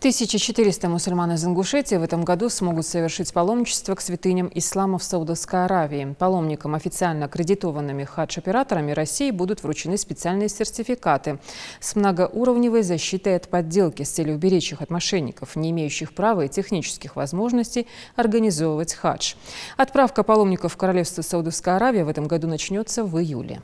1400 мусульман из Ингушетии в этом году смогут совершить паломничество к святыням ислама в Саудовской Аравии. Паломникам, официально аккредитованными хадж-операторами России, будут вручены специальные сертификаты с многоуровневой защитой от подделки с целью уберечь их от мошенников, не имеющих права и технических возможностей организовывать хадж. Отправка паломников в Королевство Саудовской Аравии в этом году начнется в июле.